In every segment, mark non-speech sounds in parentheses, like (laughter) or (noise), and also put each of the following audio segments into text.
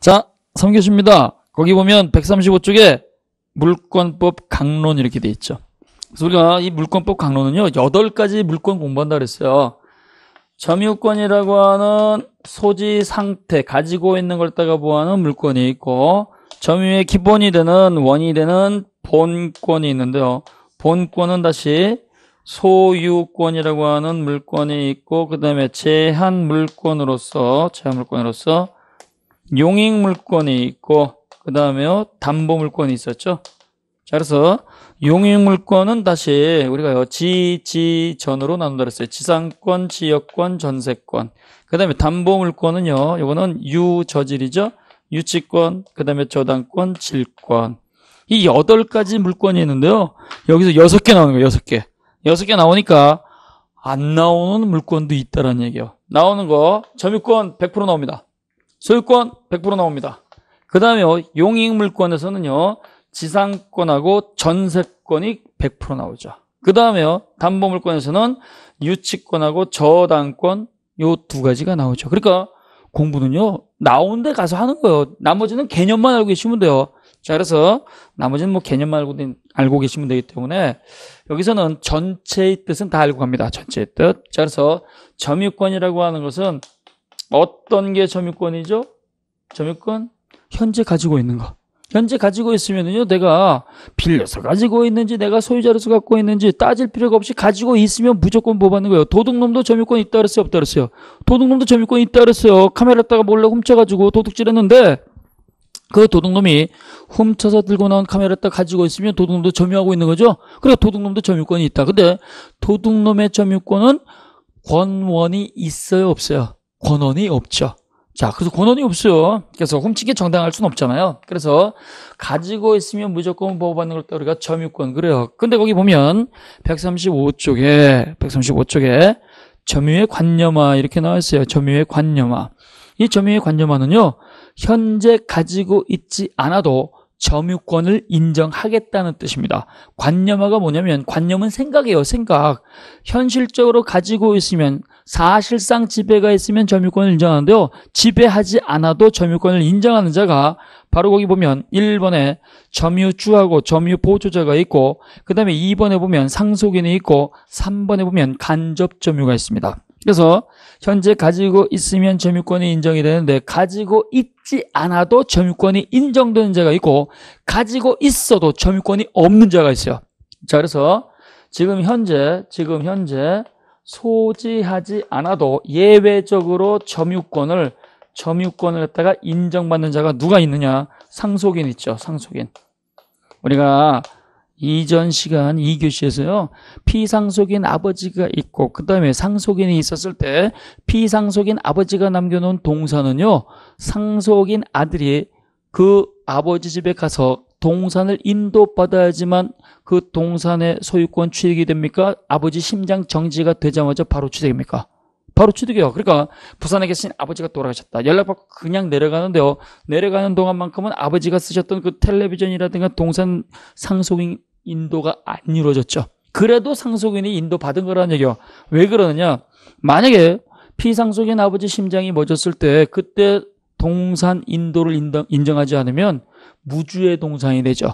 자, 3교시입니다. 거기 보면 135쪽에 물권법 강론 이렇게 돼 있죠. 그래서 우리가 이 물권법 강론은요. 8가지 물권 공부한다 그랬어요. 점유권이라고 하는 소지 상태, 가지고 있는 걸 따가 보하는 물권이 있고 점유의 기본이 되는 원이 되는 본권이 있는데요. 본권은 다시 소유권이라고 하는 물권이 있고 그 다음에 제한 물권으로서 제한 물권으로서 용익 물권이 있고 그 다음에 담보 물권이 있었죠. 자, 그래서 용익 물권은 다시 우리가 지지전으로 나눈다 그랬어요. 지상권, 지역권, 전세권. 그 다음에 담보 물권은요 이거는 유저질이죠. 유치권, 그 다음에 저당권, 질권. 이 여덟 가지 물권이 있는데요. 여기서 여섯 개 나오는 거예요. 여섯 개. 여섯 개 나오니까 안 나오는 물권도 있다라는 얘기예요. 나오는 거 점유권 100% 나옵니다. 소유권 100% 나옵니다. 그 다음에 용익물권에서는요. 지상권하고 전세권이 100% 나오죠. 그다음에 담보물권에서는 유치권하고 저당권 요 두 가지가 나오죠. 그러니까 공부는요. 나온 데 가서 하는 거예요. 나머지는 개념만 알고 계시면 돼요. 자, 그래서 나머지는 뭐 개념만 알고, 알고 계시면 되기 때문에 여기서는 전체의 뜻은 다 알고 갑니다. 전체의 뜻. 자, 그래서 점유권이라고 하는 것은 어떤 게 점유권이죠? 점유권? 현재 가지고 있는 거. 현재 가지고 있으면요 내가 빌려서 가지고 있는지 내가 소유자로서 갖고 있는지 따질 필요가 없이 가지고 있으면 무조건 뽑아는 거예요 도둑놈도 점유권 있다 그랬어요 없다 그랬어요 도둑놈도 점유권 있다 그랬어요 카메라다가 몰래 훔쳐가지고 도둑질 했는데 그 도둑놈이 훔쳐서 들고 나온 카메라 딱 가지고 있으면 도둑놈도 점유하고 있는 거죠 그래서 도둑놈도 점유권이 있다 근데 도둑놈의 점유권은 권원이 있어요 없어요 권원이 없죠. 자, 그래서 권원이 없어요. 그래서 훔치게 정당할 수는 없잖아요. 그래서 가지고 있으면 무조건 보호받는 걸 때 우리가 점유권 그래요. 근데 거기 보면 135쪽에 135쪽에 점유의 관념화 이렇게 나와 있어요. 점유의 관념화. 이 점유의 관념화는요. 현재 가지고 있지 않아도 점유권을 인정하겠다는 뜻입니다. 관념화가 뭐냐면 관념은 생각이에요. 생각. 현실적으로 가지고 있으면 사실상 지배가 있으면 점유권을 인정하는데요. 지배하지 않아도 점유권을 인정하는 자가 바로 거기 보면 1번에 점유주하고 점유보조자가 있고 그 다음에 2번에 보면 상속인이 있고 3번에 보면 간접점유가 있습니다. 그래서 현재 가지고 있으면 점유권이 인정이 되는데 가지고 있지 않아도 점유권이 인정되는 자가 있고 가지고 있어도 점유권이 없는 자가 있어요. 자 그래서 지금 현재 지금 현재 소지하지 않아도 예외적으로 점유권을 점유권을 갖다가 인정받는 자가 누가 있느냐? 상속인 있죠. 상속인. 우리가 이전 시간 2교시에서요. 피상속인 아버지가 있고 그 다음에 상속인이 있었을 때 피상속인 아버지가 남겨놓은 동산은요. 상속인 아들이 그 아버지 집에 가서 동산을 인도받아야지만 그 동산의 소유권 취득이 됩니까? 아버지 심장 정지가 되자마자 바로 취득입니까? 바로 취득이요 그러니까 부산에 계신 아버지가 돌아가셨다. 연락받고 그냥 내려가는데요. 내려가는 동안만큼은 아버지가 쓰셨던 그 텔레비전이라든가 동산 상속인 인도가 안 이루어졌죠. 그래도 상속인이 인도받은 거라는 얘기예요. 왜 그러느냐? 만약에 피상속인 아버지 심장이 멎었을 때 그때 동산 인도를 인정하지 않으면 무주의 동산이 되죠.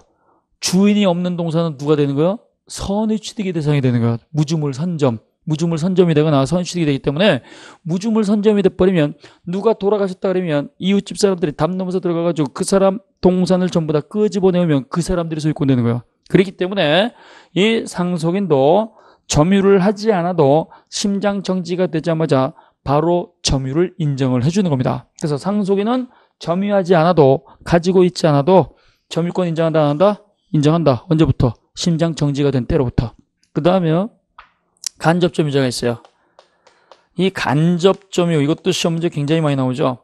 주인이 없는 동사는 누가 되는 거야? 선의 취득의 대상이 되는 거야. 무주물 선점. 무주물 선점이 되거나 아, 선의 취득이 되기 때문에 무주물 선점이 돼버리면 누가 돌아가셨다 그러면 이웃집 사람들이 담 넘어서 들어가가지고 그 사람 동산을 전부 다 끄집어내면 그 사람들이 소유권 되는 거야. 그렇기 때문에 이 상속인도 점유를 하지 않아도 심장 정지가 되자마자 바로 점유를 인정을 해주는 겁니다. 그래서 상속인은 점유하지 않아도 가지고 있지 않아도 점유권 인정한다 안 한다? 인정한다. 언제부터? 심장 정지가 된 때로부터. 그다음에 간접점 유자가 있어요. 이 간접점유, 이것도 시험 문제 굉장히 많이 나오죠.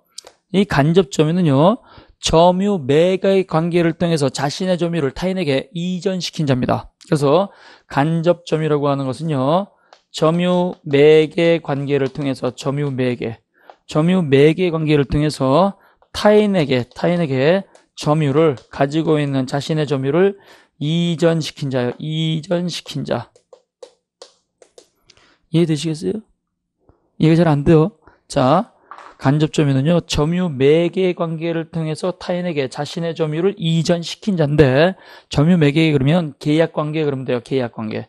이 간접점유는요. 점유 매각의 관계를 통해서 자신의 점유를 타인에게 이전시킨 자입니다. 그래서 간접점유라고 하는 것은요. 점유 매개 관계를 통해서 점유 매개 점유 매개 관계를 통해서 타인에게 타인에게 점유를 가지고 있는 자신의 점유를 이전시킨 자요. 이전시킨 자. 이해되시겠어요? 이해가 잘 안 돼요. 자, 간접 점유는요. 점유 매개 관계를 통해서 타인에게 자신의 점유를 이전시킨 자인데 점유 매개 그러면 계약 관계 그러면 돼요. 계약 관계.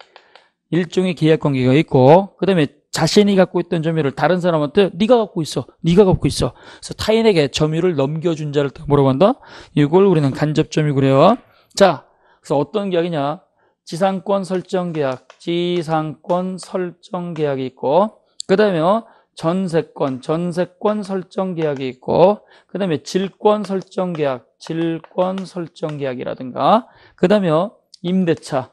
일종의 계약 관계가 있고 그다음에 자신이 갖고 있던 점유를 다른 사람한테 네가 갖고 있어. 네가 갖고 있어. 그래서 타인에게 점유를 넘겨준 자를 뭐라고 한다? 이걸 우리는 간접 점유 그래요. 자, 그래서 어떤 계약이냐? 지상권 설정 계약, 지상권 설정 계약이 있고 그다음에 전세권, 전세권 설정 계약이 있고 그다음에 질권 설정 계약, 질권 설정 계약이라든가 그다음에 임대차,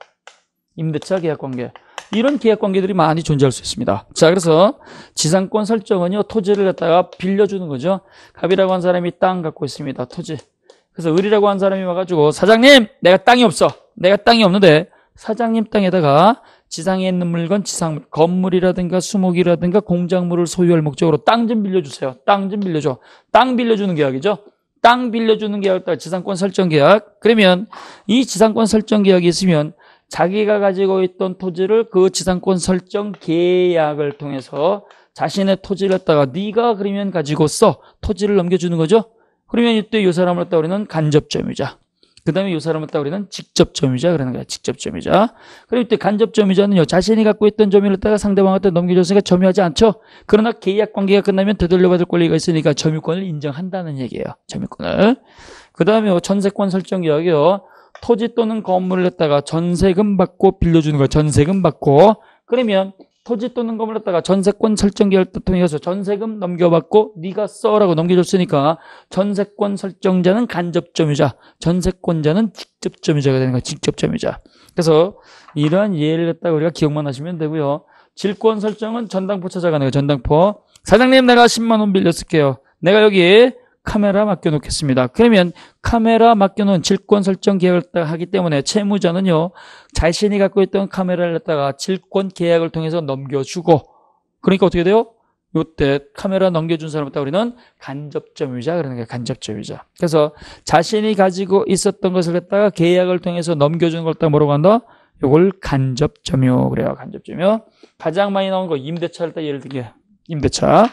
임대차 계약 관계 이런 계약관계들이 많이 존재할 수 있습니다. 자, 그래서 지상권 설정은요. 토지를 갖다가 빌려주는 거죠. 갑이라고 한 사람이 땅 갖고 있습니다. 토지. 그래서 을이라고 한 사람이 와가지고 사장님 내가 땅이 없어. 내가 땅이 없는데 사장님 땅에다가 지상에 있는 물건, 지상 건물이라든가 수목이라든가 공작물을 소유할 목적으로 땅 좀 빌려주세요. 땅 좀 빌려줘. 땅 빌려주는 계약이죠. 땅 빌려주는 계약을 따라 지상권 설정 계약. 그러면 이 지상권 설정 계약이 있으면 자기가 가지고 있던 토지를 그 지상권 설정 계약을 통해서 자신의 토지를 갖다가 네가 그러면 가지고 써 토지를 넘겨주는 거죠. 그러면 이때 이 사람을 갖다 우리는 간접점유자그 다음에 이 사람을 갖다 우리는 직접점유자 그러는 거야. 직접점유자그럼 이때 간접점유자는요 자신이 갖고 있던 점유를 갖다가 상대방한테 넘겨줬으니까 점유하지 않죠. 그러나 계약 관계가 끝나면 되돌려받을 권리가 있으니까 점유권을 인정한다는 얘기예요. 점유권을. 그 다음에 전세권 설정 계약이요. 토지 또는 건물을 했다가 전세금 받고 빌려주는 거예요. 전세금 받고. 그러면 토지 또는 건물을 했다가 전세권 설정 계획 통해서 전세금 넘겨받고 네가 써라고 넘겨줬으니까 전세권 설정자는 간접점유자, 전세권자는 직접점유자가 되는 거예요. 직접점유자. 그래서 이러한 예를 갖다가 우리가 기억만 하시면 되고요. 질권 설정은 전당포 찾아가는 거예요. 전당포. 사장님 내가 10만 원 빌려 쓸게요. 내가 여기 카메라 맡겨놓겠습니다. 그러면 카메라 맡겨놓은 질권 설정 계약을 하기 때문에 채무자는요. 자신이 갖고 있던 카메라를 갖다가 질권 계약을 통해서 넘겨주고 그러니까 어떻게 돼요? 요때 카메라 넘겨준 사람부터 우리는 간접점유자 그러는 거예요. 간접점유자. 그래서 자신이 가지고 있었던 것을 갖다가 계약을 통해서 넘겨주는걸딱 뭐라고 한다? 요걸 간접점유 그래요. 간접점유. 가장 많이 나온 거 임대차를 딱 예를 들게 임대차.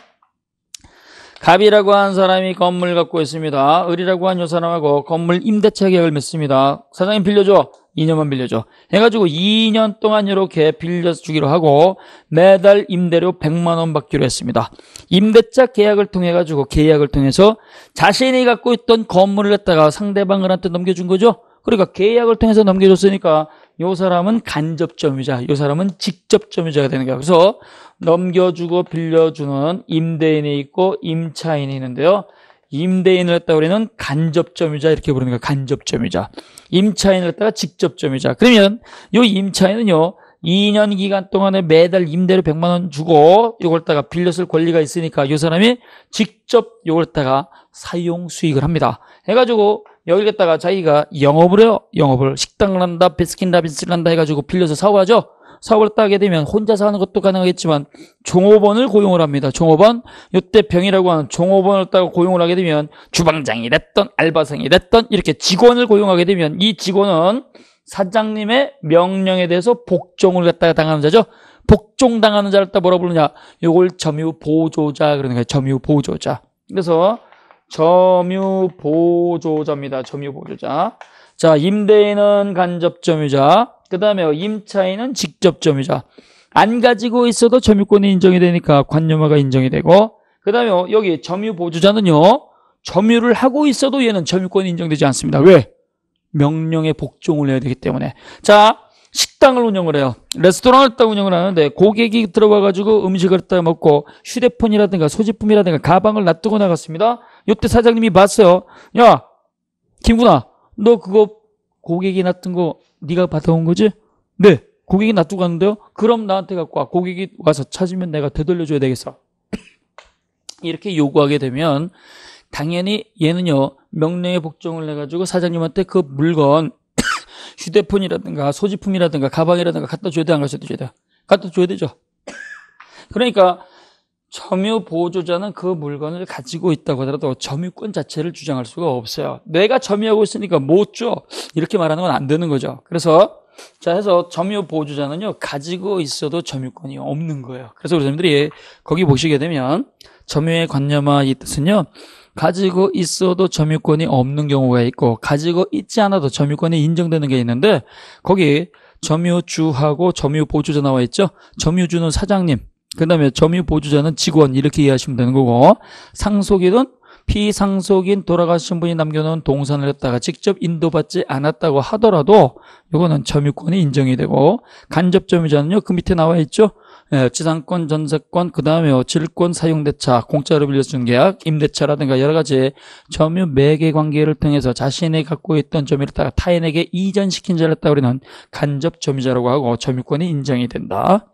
갑이라고 한 사람이 건물 갖고 있습니다. 을이라고 한요 사람하고 건물 임대차 계약을 맺습니다. 사장님 빌려줘. 2년만 빌려줘. 해가지고 2년 동안 이렇게 빌려 주기로 하고 매달 임대료 100만 원 받기로 했습니다. 임대차 계약을 통해 가지고 계약을 통해서 자신이 갖고 있던 건물을 갖다가 상대방을한테 넘겨준 거죠. 그러니까 계약을 통해서 넘겨줬으니까 요 사람은 간접점유자, 요 사람은 직접점유자가 되는 거야. 그래서 넘겨주고 빌려주는 임대인이 있고 임차인이 있는데요. 임대인을 했다 우리는 간접점유자 이렇게 부르는 거야. 간접점유자. 임차인을 했다가 직접점유자. 그러면 요 임차인은요. 2년 기간 동안에 매달 임대료 100만 원 주고 요걸 다가 빌렸을 권리가 있으니까 요 사람이 직접 요걸 다가 사용 수익을 합니다. 해가지고 여기다가 자기가 영업을 해요. 영업을 식당을 한다, 비스킨라빈스를 한다 해가지고 빌려서 사업하죠. 사업을 따게 되면 혼자서 하는 것도 가능하겠지만 종업원을 고용을 합니다. 종업원, 요때 병이라고 하는 종업원을 따고 고용을 하게 되면 주방장이 됐던 알바생이 됐던 이렇게 직원을 고용하게 되면 이 직원은 사장님의 명령에 대해서 복종을 갖다가 당하는 자죠. 복종당하는 자를 딱 뭐라 부르냐? 요걸 점유 보조자 그러는 거예요. 점유 보조자. 그래서 점유보조자입니다. 점유보조자. 자, 임대인은 간접점유자. 그 다음에 임차인은 직접점유자. 안 가지고 있어도 점유권이 인정이 되니까 관념화가 인정이 되고 그 다음에 여기 점유보조자는요. 점유를 하고 있어도 얘는 점유권이 인정되지 않습니다. 왜? 명령에 복종을 해야 되기 때문에. 자, 식당을 운영을 해요. 레스토랑을 딱 운영을 하는데 고객이 들어와가지고 음식을 갖다 먹고 휴대폰이라든가 소지품이라든가 가방을 놔두고 나갔습니다. 옆때 사장님이 봤어요. 야, 김구나, 너 그거 고객이 놨던 거 네가 받아온 거지? 네, 고객이 놔두고 갔는데요. 그럼 나한테 갖고 와. 고객이 와서 찾으면 내가 되돌려줘야 되겠어. (clears throat) 이렇게 요구하게 되면 당연히 얘는요 명령에 복종을 해가지고 사장님한테 그 물건 (clears throat) 휴대폰이라든가 소지품이라든가 가방이라든가 갖다 줘야 돼안 갖다 줘야 돼 갖다 줘야 되죠 (clears throat) 그러니까 점유 보조자는그 물건을 가지고 있다고 하더라도 점유권 자체를 주장할 수가 없어요. 내가 점유하고 있으니까 못 줘. 이렇게 말하는 건 안 되는 거죠. 그래서 자 해서 점유 보조자는요 가지고 있어도 점유권이 없는 거예요. 그래서 우리 선생님들이 거기 보시게 되면 점유의 관념화 이 뜻은요 가지고 있어도 점유권이 없는 경우가 있고 가지고 있지 않아도 점유권이 인정되는 게 있는데 거기 점유주하고 점유보조자 나와 있죠. 점유주는 사장님, 그 다음에 점유 보조자는 직원 이렇게 이해하시면 되는 거고 상속인은 피상속인 돌아가신 분이 남겨놓은 동산을 했다가 직접 인도받지 않았다고 하더라도 이거는 점유권이 인정이 되고 간접점유자는요 그 밑에 나와 있죠 예, 지상권, 전세권, 그 다음에 질권, 사용대차, 공짜로 빌려준 계약, 임대차라든가 여러 가지 점유 매개 관계를 통해서 자신이 갖고 있던 점유를 다가 타인에게 이전시킨 자를 다따 우리는 간접 점유자라고 하고 점유권이 인정이 된다.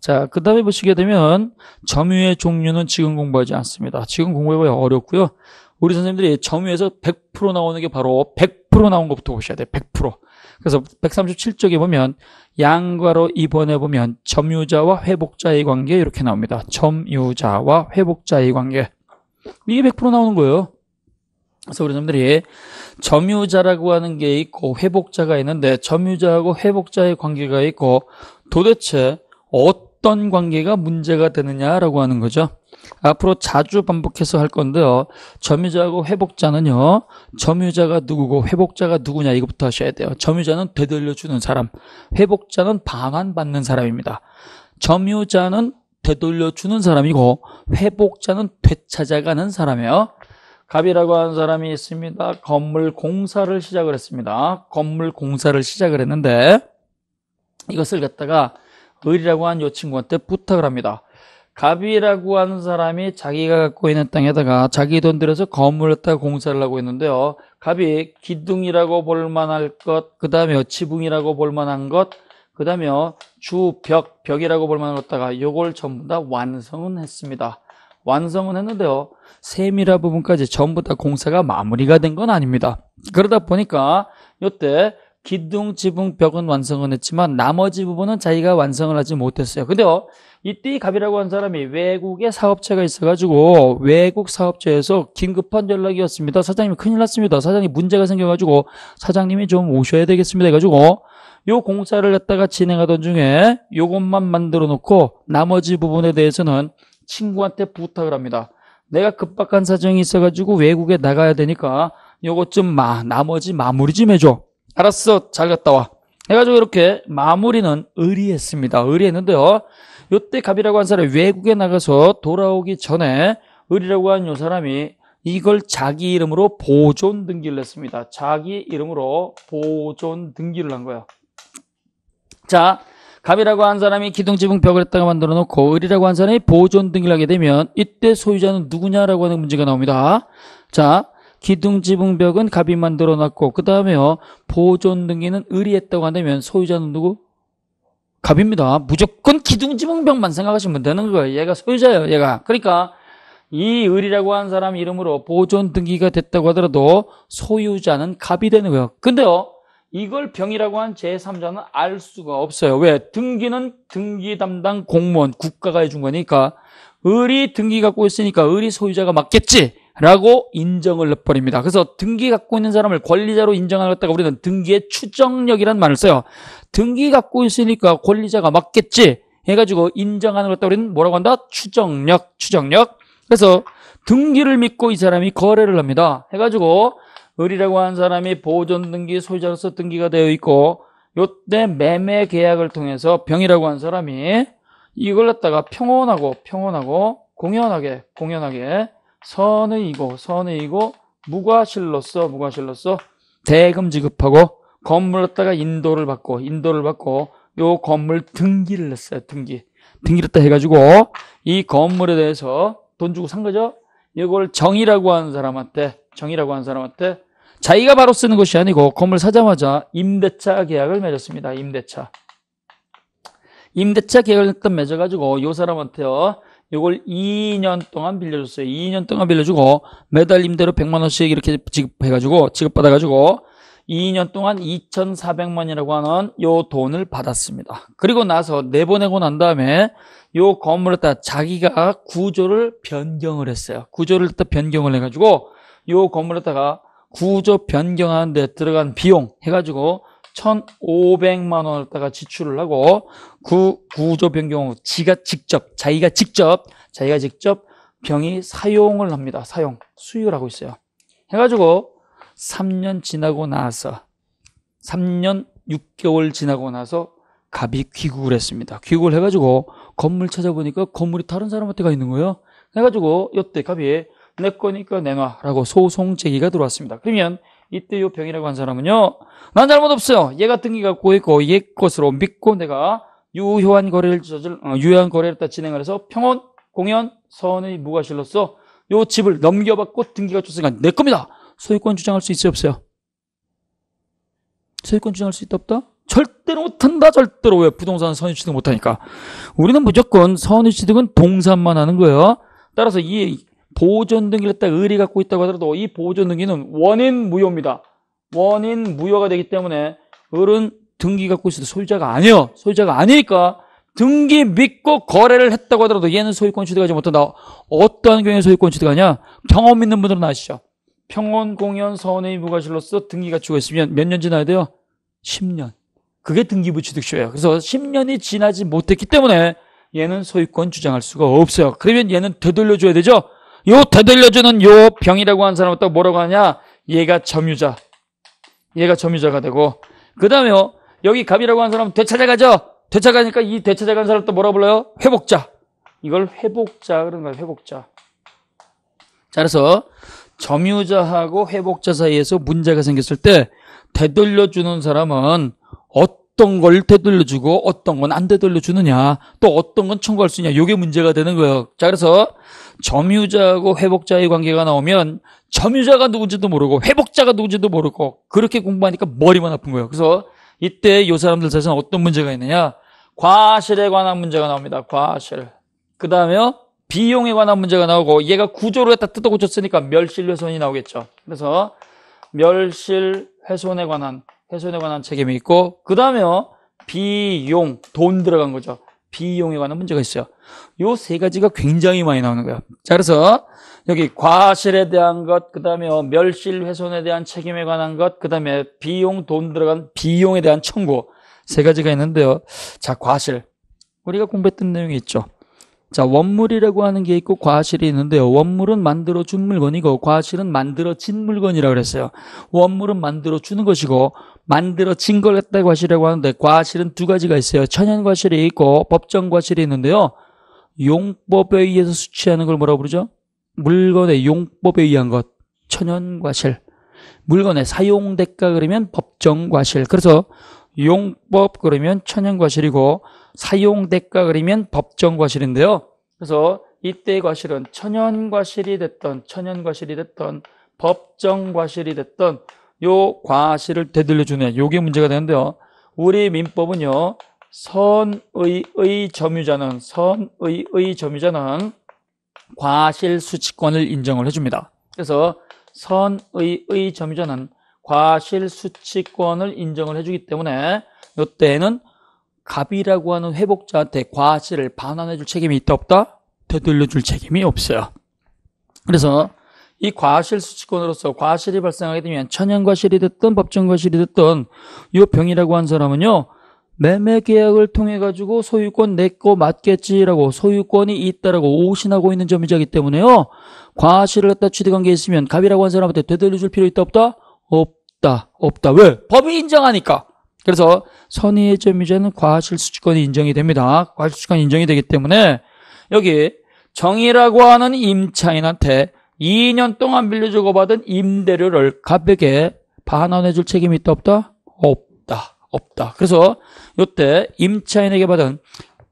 자, 그 다음에 보시게 되면 점유의 종류는 지금 공부하지 않습니다. 지금 공부해봐야 어렵고요. 우리 선생님들이 점유에서 100% 나오는 게 바로 100% 나온 것부터 보셔야 돼요. 100%. 그래서 137쪽에 보면 양과로 입번에 보면 점유자와 회복자의 관계 이렇게 나옵니다. 점유자와 회복자의 관계. 이게 100% 나오는 거예요. 그래서 우리 선생님들이 점유자라고 하는 게 있고 회복자가 있는데 점유자하고 회복자의 관계가 있고 도대체 어떤 어떤 관계가 문제가 되느냐라고 하는 거죠. 앞으로 자주 반복해서 할 건데요. 점유자하고 회복자는요. 점유자가 누구고 회복자가 누구냐 이것부터 하셔야 돼요. 점유자는 되돌려주는 사람, 회복자는 방환받는 사람입니다. 점유자는 되돌려주는 사람이고 회복자는 되찾아가는 사람이에요. 갑이라고 하는 사람이 있습니다. 건물 공사를 시작을 했습니다. 건물 공사를 시작을 했는데 이것을 갖다가 을이라고 한 요 친구한테 부탁을 합니다. 갑이라고 하는 사람이 자기가 갖고 있는 땅에다가 자기 돈 들여서 건물을 다 공사를 하고 있는데요. 갑이 기둥이라고 볼만할 것, 그 다음에 지붕이라고 볼만한 것, 그 다음에 주벽, 벽이라고 볼만한 것다가 요걸 전부 다 완성은 했습니다. 완성은 했는데요. 세밀화 부분까지 전부 다 공사가 마무리가 된 건 아닙니다. 그러다 보니까 요때 기둥, 지붕, 벽은 완성은 했지만 나머지 부분은 자기가 완성을 하지 못했어요. 근데요, 어, 이띠 갑이라고 한 사람이 외국에 사업체가 있어가지고 외국 사업체에서 긴급한 연락이 었습니다 사장님 이 큰일 났습니다. 사장님 문제가 생겨가지고 사장님이 좀 오셔야 되겠습니다. 해가지고 요 공사를 했다가 진행하던 중에 요것만 만들어 놓고 나머지 부분에 대해서는 친구한테 부탁을 합니다. 내가 급박한 사정이 있어가지고 외국에 나가야 되니까 요것 좀 마, 나머지 마무리 좀 해줘. 알았어 잘 갔다 와 해가지고 이렇게 마무리는 의리했습니다 의리했는데요 요때 갑이라고 한 사람이 외국에 나가서 돌아오기 전에 의리라고한 요 사람이 이걸 자기 이름으로 보존 등기를 했습니다. 자기 이름으로 보존 등기를 한 거예요. 자, 갑이라고 한 사람이 기둥지붕 벽을 했다가 만들어 놓고 의리라고한 사람이 보존 등기를 하게 되면 이때 소유자는 누구냐라고 하는 문제가 나옵니다. 자, 기둥 지붕벽은 갑이 만들어 놨고 그 다음에요 보존등기는 의리했다고 한다면 소유자는 누구? 갑입니다 무조건 기둥 지붕벽만 생각하시면 되는 거예요 얘가 소유자예요 얘가 그러니까 이 을이라고 한 사람 이름으로 보존 등기가 됐다고 하더라도 소유자는 갑이 되는 거예요. 근데요, 이걸 병이라고 한 제3자는 알 수가 없어요. 왜? 등기는 등기 담당 공무원, 국가가 해준 거니까 을이 등기 갖고 있으니까 을이 소유자가 맞겠지? 라고 인정을 해버립니다. 그래서 등기 갖고 있는 사람을 권리자로 인정하겠다가 우리는 등기의 추정력이라는 말을 써요. 등기 갖고 있으니까 권리자가 맞겠지 해가지고 인정하는 것다 우리는 뭐라고 한다? 추정력, 추정력. 그래서 등기를 믿고 이 사람이 거래를 합니다. 해가지고 을이라고 하는 사람이 보존 등기, 소유자로서 등기가 되어 있고 요때 매매 계약을 통해서 병이라고 하는 사람이 이걸 갖다가 평온하고 평온하고 공연하게 공연하게 선의 이고 선의 이고 무과실로서 무과실로서 대금 지급하고 건물 갖다가 인도를 받고 인도를 받고 요 건물 등기를 냈어요. 등기. 등기를 딱 해가지고 이 건물에 대해서 돈 주고 산 거죠. 이걸 정이라고 하는 사람한테 정이라고 하는 사람한테 자기가 바로 쓰는 것이 아니고 건물 사자마자 임대차 계약을 맺었습니다. 임대차. 임대차 계약을 일단 맺어가지고 요 사람한테요. 이걸 2년 동안 빌려줬어요. 2년 동안 빌려주고 매달 임대로 100만 원씩 이렇게 지급해가지고 지급받아가지고 2년 동안 2,400만이라고 하는 요 돈을 받았습니다. 그리고 나서 내보내고 난 다음에 요 건물에다 자기가 구조를 변경을 했어요. 구조를 또 변경을 해가지고 요 건물에다가 구조 변경하는 데 들어간 비용 해가지고 1,500만 원을 다가 지출을 하고 구, 구조 변경 후 지가 직접 자기가 직접 자기가 직접 병이 사용을 합니다. 사용 수익을 하고 있어요. 해가지고 3년 지나고 나서 3년 6개월 지나고 나서 갑이 귀국을 했습니다. 귀국을 해가지고 건물 찾아보니까 건물이 다른 사람한테 가 있는 거예요. 해가지고 이때 갑이 내 거니까 내놔라고 소송 제기가 들어왔습니다. 그러면 이때 요 병이라고 한 사람은요. 난 잘못 없어요. 얘가 등기가 꼬이고 얘 것으로 믿고 내가 유효한 거래를 저질, 어, 유효한 거래를 다 진행을 해서 평원, 공연, 선의 무과실로서 요 집을 넘겨받고 등기가 줬으니까 내 겁니다. 소유권 주장할 수 있어요, 없어요? 소유권 주장할 수 있다, 없다? 절대로 못한다, 절대로. 왜? 부동산 선의취득 못하니까. 우리는 무조건 선의취득은 동산만 하는 거예요. 따라서 이 보존등기를 했다 의리 갖고 있다고 하더라도 이 보존등기는 원인 무효입니다. 원인 무효가 되기 때문에 을은 등기 갖고 있어도 소유자가 아니에요. 소유자가 아니니까 등기 믿고 거래를 했다고 하더라도 얘는 소유권 취득하지 못한다. 어떠한 경우에 소유권 취득하냐? 경험 있는 분들은 아시죠? 평원, 공연, 서원의 무과실로서 등기 갖추고 있으면 몇 년 지나야 돼요? 10년. 그게 등기부 취득시효예요. 그래서 10년이 지나지 못했기 때문에 얘는 소유권 주장할 수가 없어요. 그러면 얘는 되돌려줘야 되죠? 요 되돌려주는 요 병이라고 한 사람을 또 뭐라고 하냐? 얘가 점유자. 얘가 점유자가 되고 그 다음에요. 여기 갑이라고 한 사람은 되찾아가죠. 되찾아가니까 이 되찾아간 사람 또 뭐라 고 불러요? 회복자. 이걸 회복자 그런 거예요. 회복자. 자, 그래서 점유자하고 회복자 사이에서 문제가 생겼을 때 되돌려주는 사람은 어떤 어떤 걸 되돌려주고 어떤 건 안 되돌려주느냐 또 어떤 건 청구할 수 있냐 이게 문제가 되는 거예요 자 그래서 점유자하고 회복자의 관계가 나오면 점유자가 누군지도 모르고 회복자가 누군지도 모르고 그렇게 공부하니까 머리만 아픈 거예요 그래서 이때 이 사람들 사이에서 어떤 문제가 있느냐 과실에 관한 문제가 나옵니다 과실 그 다음에 비용에 관한 문제가 나오고 얘가 구조를 갖다 뜯어 고쳤으니까 멸실훼손이 나오겠죠 그래서 멸실훼손에 관한 훼손에 관한 책임이 있고 그 다음에요. 비용, 돈 들어간 거죠. 비용에 관한 문제가 있어요. 요 세 가지가 굉장히 많이 나오는 거예요. 자, 그래서 여기 과실에 대한 것, 그 다음에 멸실 훼손에 대한 책임에 관한 것, 그 다음에 비용, 돈 들어간 비용에 대한 청구 세 가지가 있는데요. 자, 과실. 우리가 공부했던 내용이 있죠. 자, 원물이라고 하는 게 있고 과실이 있는데요. 원물은 만들어 준 물건이고 과실은 만들어진 물건이라고 그랬어요. 원물은 만들어 주는 것이고 만들어진 걸했다과실이라고 하는데 과실은 두 가지가 있어요. 천연 과실이 있고 법정 과실이 있는데요. 용법에 의해서 수취하는 걸 뭐라고 부르죠? 물건의 용법에 의한 것. 천연 과실. 물건의 사용 대가 그러면 법정 과실. 그래서 용법 그러면 천연 과실이고 사용 대가 그리면 법정 과실인데요. 그래서 이때 과실은 천연 과실이 됐던 천연 과실이 됐던 법정 과실이 됐던 요 과실을 되돌려 주네 요게 문제가 되는데요. 우리 민법은요. 선의의 점유자는 선의의 점유자는 과실 수치권을 인정을 해줍니다. 그래서 선의의 점유자는 과실 수치권을 인정을 해주기 때문에 요때는 갑이라고 하는 회복자한테 과실을 반환해줄 책임이 있다 없다? 되돌려줄 책임이 없어요. 그래서 이 과실 수칙권으로서 과실이 발생하게 되면 천연과실이 됐든 법정과실이 됐든 이 병이라고 한 사람은요. 매매 계약을 통해 가지고 소유권 내 거 맞겠지라고 소유권이 있다라고 오신하고 있는 점이자기 때문에요. 과실을 갖다 취득한 게 있으면 갑이라고 한 사람한테 되돌려줄 필요 있다 없다? 없다. 없다. 왜? 법이 인정하니까. 그래서 선의의 점유자는 과실수칙권이 인정이 됩니다. 과실수칙권이 인정이 되기 때문에 여기 정의라고 하는 임차인한테 2년 동안 빌려주고 받은 임대료를 가볍게 반환해 줄 책임이 있다 없다? 없다. 없다. 그래서 요때 임차인에게 받은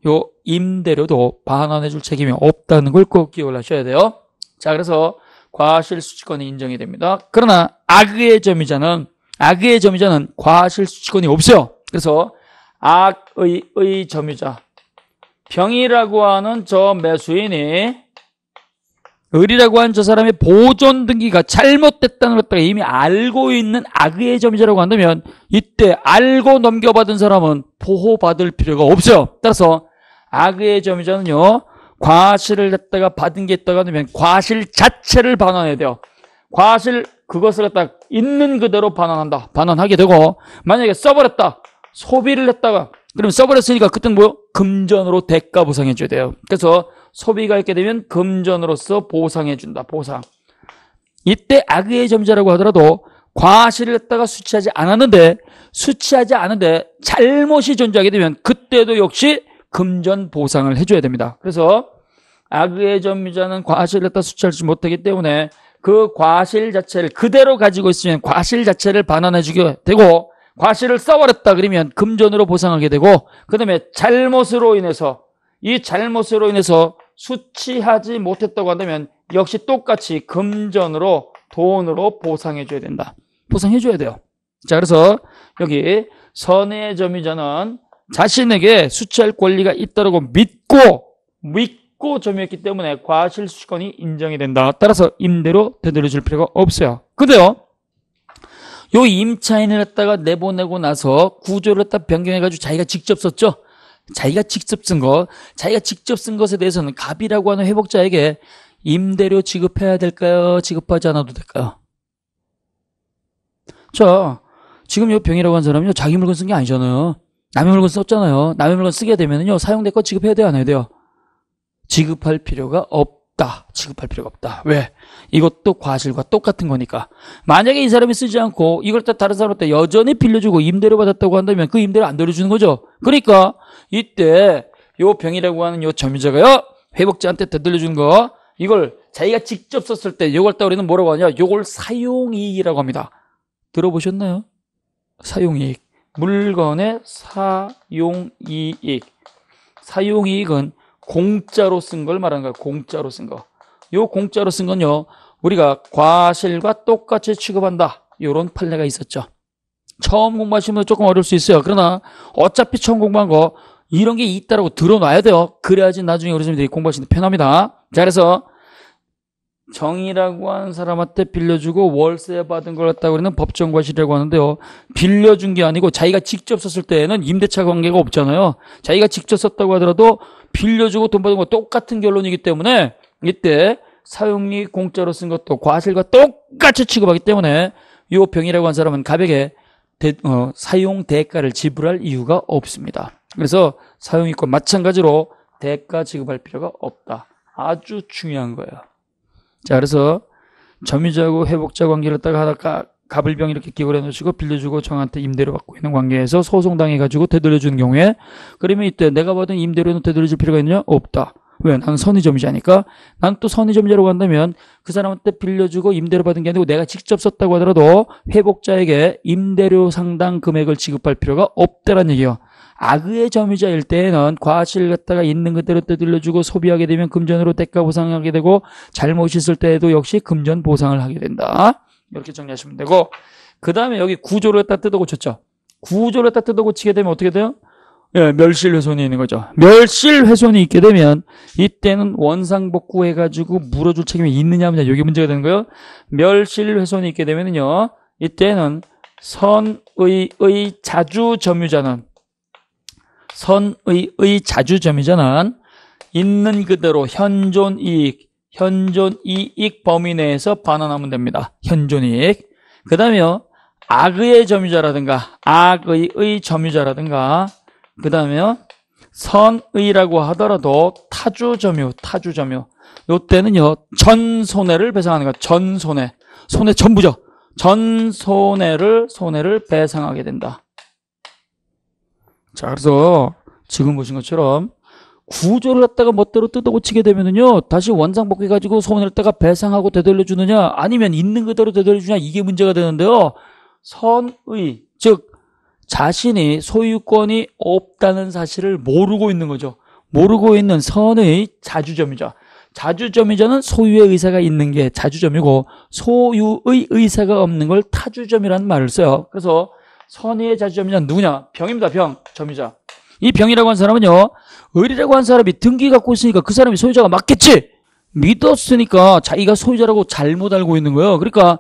요 임대료도 반환해 줄 책임이 없다는 걸 꼭 기억하셔야 을 돼요. 자, 그래서 과실수칙권이 인정이 됩니다. 그러나 악의의 점유자는 악의 점유자는 과실수치권이 없어요. 그래서 악의 의 점유자 병이라고 하는 저 매수인이 을이라고 하는 저 사람의 보존 등기가 잘못됐다는 것을 이미 알고 있는 악의의 점유자라고 한다면 이때 알고 넘겨받은 사람은 보호받을 필요가 없어요. 따라서 악의의 점유자는요. 과실을 했다가 받은 게있다가되면 과실 자체를 반환해야 돼요. 과실 그것을 갖다 있는 그대로 반환한다. 반환하게 되고 만약에 써버렸다. 소비를 했다가 그럼 써버렸으니까 그때는 뭐요? 금전으로 대가 보상해 줘야 돼요. 그래서 소비가 있게 되면 금전으로서 보상해 준다. 보상. 이때 악의의 점자라고 하더라도 과실을 했다가 수치하지 않았는데 수치하지 않은데 잘못이 존재하게 되면 그때도 역시 금전 보상을 해줘야 됩니다. 그래서 악의의 점자는 과실을 했다 수치하지 못하기 때문에 그 과실 자체를 그대로 가지고 있으면 과실 자체를 반환해주게 되고 과실을 써버렸다 그러면 금전으로 보상하게 되고 그 다음에 잘못으로 인해서 이 잘못으로 인해서 수치하지 못했다고 한다면 역시 똑같이 금전으로 돈으로 보상해줘야 된다. 보상해줘야 돼요. 자 그래서 여기 선의 점유자는 자신에게 수치할 권리가 있다고 믿고 믿고 있고 점유했기 때문에 과실수익권이 인정이 된다. 따라서 임대로 되돌려줄 필요가 없어요. 근데요. 요 임차인을 갖다가 내보내고 나서 구조를 갖다 변경해가지고 자기가 직접 썼죠. 자기가 직접 쓴 것, 자기가 직접 쓴 것에 대해서는 갑이라고 하는 회복자에게 임대료 지급해야 될까요? 지급하지 않아도 될까요? 자, 지금 요 병이라고 한 사람은요, 자기 물건 쓴 게 아니잖아요. 남의 물건 썼잖아요. 남의 물건 쓰게 되면은요, 사용될 거 지급해야 돼요, 안 해야 돼요? 지급할 필요가 없다. 지급할 필요가 없다. 왜? 이것도 과실과 똑같은 거니까. 만약에 이 사람이 쓰지 않고 이걸 다 다른 사람한테 여전히 빌려주고 임대료 받았다고 한다면 그 임대료 안 돌려주는 거죠. 그러니까 이때 요 병이라고 하는 요 점유자가요. 회복자한테 되돌려준 거 이걸 자기가 직접 썼을 때 요걸 딱 우리는 뭐라고 하냐? 요걸 사용이익이라고 합니다. 들어보셨나요? 사용이익. 물건의 사용이익. 사용이익은 공짜로 쓴 걸 말하는 거예요. 공짜로 쓴 거. 요 공짜로 쓴 건요. 우리가 과실과 똑같이 취급한다. 요런 판례가 있었죠. 처음 공부하시면 조금 어려울 수 있어요. 그러나 어차피 처음 공부한 거 이런 게 있다라고 들어놔야 돼요. 그래야지 나중에 우리 선생님들이 공부하시는 편합니다. 자, 그래서 정이라고 하는 사람한테 빌려주고 월세 받은 걸 갖다 우리는 법정과실이라고 하는데요. 빌려준 게 아니고 자기가 직접 썼을 때에는 임대차 관계가 없잖아요. 자기가 직접 썼다고 하더라도 빌려주고 돈 받은 거 똑같은 결론이기 때문에 이때 사용리 공짜로 쓴 것도 과실과 똑같이 취급하기 때문에 요 병이라고 한 사람은 가볍게 대, 어, 사용 대가를 지불할 이유가 없습니다. 그래서 사용이권 마찬가지로 대가 지급할 필요가 없다. 아주 중요한 거예요. 자, 그래서 점유자하고 회복자 관계를 딱 하다가 갑을병 이렇게 기울여 놓으시고 빌려주고 정한테 임대료 받고 있는 관계에서 소송당해가지고 되돌려 주는 경우에 그러면 이때 내가 받은 임대료는 되돌려 줄 필요가 있느냐? 없다. 왜? 난 선의점유자니까. 난 또 선의점유자라고 한다면 그 사람한테 빌려주고 임대료 받은 게 아니고 내가 직접 썼다고 하더라도 회복자에게 임대료 상당 금액을 지급할 필요가 없다라는 얘기예요. 악의 점유자일 때에는 과실을 갖다가 있는 그대로 떠들려주고 소비하게 되면 금전으로 대가 보상하게 되고 잘못 있을 때에도 역시 금전 보상을 하게 된다. 이렇게 정리하시면 되고 그 다음에 여기 구조를 갖다 뜯어고쳤죠. 구조를 갖다 뜯어고치게 되면 어떻게 돼요? 예, 멸실훼손이 있는 거죠. 멸실훼손이 있게 되면 이때는 원상복구 해가지고 물어줄 책임이 있느냐 없느냐 여기 문제가 되는 거예요. 멸실훼손이 있게 되면요. 이때는 선의의 자주 점유자는 선의의 자주점유자는 있는 그대로 현존 이익, 현존 이익 범위 내에서 반환하면 됩니다. 현존 이익. 그 다음에 악의 의 점유자라든가 악의의 점유자라든가 그 다음에 선의라고 하더라도 타주 점유, 타주 점유. 요때는요. 전 손해를 배상하는 거전 손해. 손해 전부죠. 전 손해를 손해를 배상하게 된다. 자, 그래서 지금 보신 것처럼 구조를 갖다가 멋대로 뜯어고치게 되면은요, 다시 원상복귀 가지고 소원을 갖다가 배상하고 되돌려주느냐, 아니면 있는 그대로 되돌려주냐, 이게 문제가 되는데요. 선의, 즉, 자신이 소유권이 없다는 사실을 모르고 있는 거죠. 모르고 있는 선의 자주점이죠. 자주점이자는 소유의 의사가 있는 게 자주점이고 소유의 의사가 없는 걸 타주점이라는 말을 써요. 그래서 선의의 자주점이냐 누구냐? 병입니다. 병. 점이자이 병이라고 한 사람은요. 의리라고한 사람이 등기 갖고 있으니까 그 사람이 소유자가 맞겠지? 믿었으니까 자기가 소유자라고 잘못 알고 있는 거예요. 그러니까